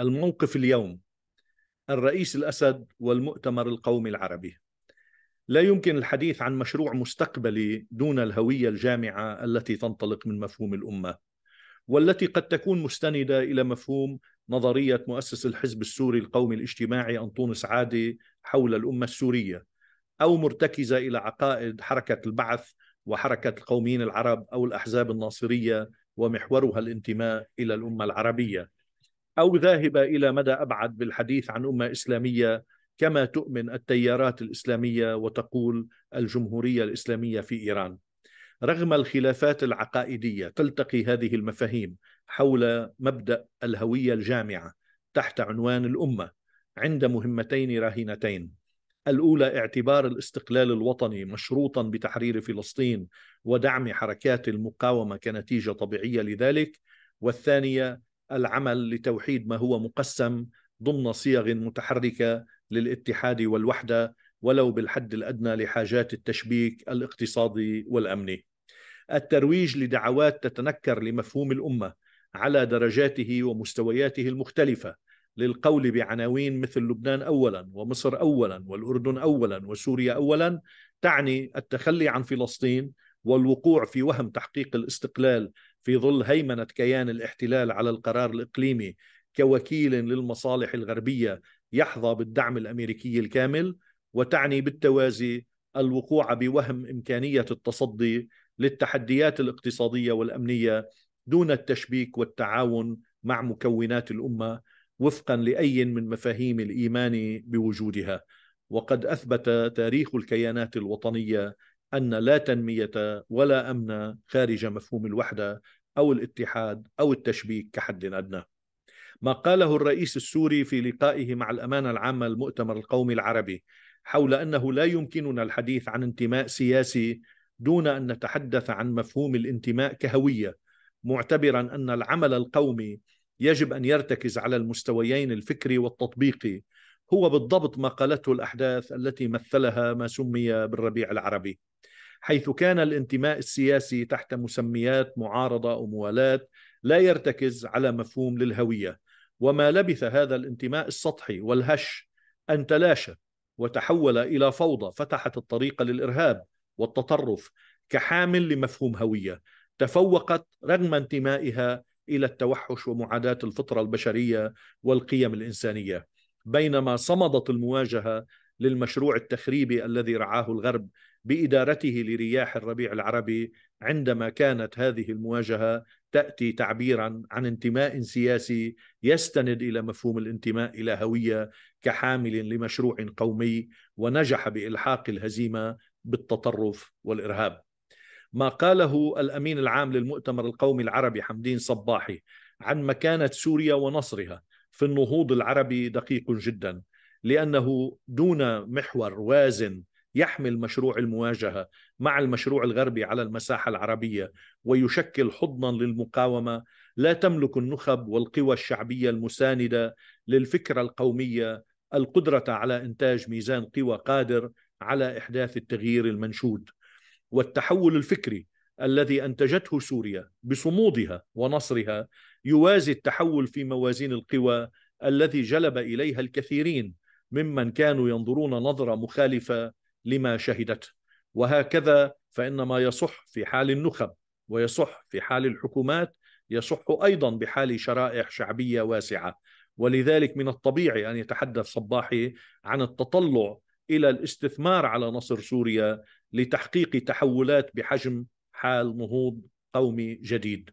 الموقف اليوم الرئيس الأسد والمؤتمر القومي العربي لا يمكن الحديث عن مشروع مستقبلي دون الهوية الجامعة التي تنطلق من مفهوم الأمة والتي قد تكون مستندة إلى مفهوم نظرية مؤسس الحزب السوري القومي الاجتماعي أنطون عادي حول الأمة السورية أو مرتكزة إلى عقائد حركة البعث وحركة القوميين العرب أو الأحزاب الناصرية ومحورها الانتماء إلى الأمة العربية أو ذاهبة إلى مدى أبعد بالحديث عن أمة إسلامية كما تؤمن التيارات الإسلامية وتقول الجمهورية الإسلامية في إيران رغم الخلافات العقائدية تلتقي هذه المفاهيم حول مبدأ الهوية الجامعة تحت عنوان الأمة عند مهمتين راهنتين الأولى اعتبار الاستقلال الوطني مشروطا بتحرير فلسطين ودعم حركات المقاومة كنتيجة طبيعية لذلك والثانية العمل لتوحيد ما هو مقسم ضمن صيغ متحركه للاتحاد والوحده ولو بالحد الادنى لحاجات التشبيك الاقتصادي والامني. الترويج لدعوات تتنكر لمفهوم الامه على درجاته ومستوياته المختلفه للقول بعناوين مثل لبنان اولا ومصر اولا والاردن اولا وسوريا اولا تعني التخلي عن فلسطين والوقوع في وهم تحقيق الاستقلال في ظل هيمنة كيان الاحتلال على القرار الإقليمي كوكيل للمصالح الغربية يحظى بالدعم الأمريكي الكامل وتعني بالتوازي الوقوع بوهم إمكانية التصدي للتحديات الاقتصادية والأمنية دون التشبيك والتعاون مع مكونات الأمة وفقا لأي من مفاهيم الإيمان بوجودها وقد أثبت تاريخ الكيانات الوطنية ان لا تنميه ولا امن خارج مفهوم الوحده او الاتحاد او التشبيك كحد ادنى. ما قاله الرئيس السوري في لقائه مع الامانه العامه المؤتمر القومي العربي حول انه لا يمكننا الحديث عن انتماء سياسي دون ان نتحدث عن مفهوم الانتماء كهويه معتبرا ان العمل القومي يجب ان يرتكز على المستويين الفكري والتطبيقي هو بالضبط ما قالته الاحداث التي مثلها ما سمي بالربيع العربي حيث كان الانتماء السياسي تحت مسميات معارضه وموالاه لا يرتكز على مفهوم للهويه وما لبث هذا الانتماء السطحي والهش ان تلاشى وتحول الى فوضى فتحت الطريق للارهاب والتطرف كحامل لمفهوم هويه تفوقت رغم انتمائها الى التوحش ومعاداه الفطره البشريه والقيم الانسانيه بينما صمدت المواجهه للمشروع التخريبي الذي رعاه الغرب بادارته لرياح الربيع العربي عندما كانت هذه المواجهه تاتي تعبيرا عن انتماء سياسي يستند الى مفهوم الانتماء الى هويه كحامل لمشروع قومي ونجح بالحاق الهزيمه بالتطرف والارهاب. ما قاله الامين العام للمؤتمر القومي العربي حمدين صباحي عن مكانه سوريا ونصرها في النهوض العربي دقيق جدا لانه دون محور وازن يحمل مشروع المواجهه مع المشروع الغربي على المساحه العربيه ويشكل حضنا للمقاومه لا تملك النخب والقوى الشعبيه المسانده للفكره القوميه القدره على انتاج ميزان قوى قادر على احداث التغيير المنشود والتحول الفكري الذي انتجته سوريا بصمودها ونصرها يوازي التحول في موازين القوى الذي جلب اليها الكثيرين ممن كانوا ينظرون نظره مخالفه لما شهدته وهكذا فان ما يصح في حال النخب ويصح في حال الحكومات يصح ايضا بحال شرائح شعبيه واسعه ولذلك من الطبيعي ان يتحدث صباحي عن التطلع الى الاستثمار على نصر سوريا لتحقيق تحولات بحجم حال نهوض قومي جديد.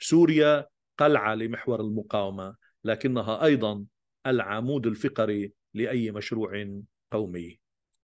سوريا قلعه لمحور المقاومه لكنها ايضا العمود الفقري لاي مشروع قومي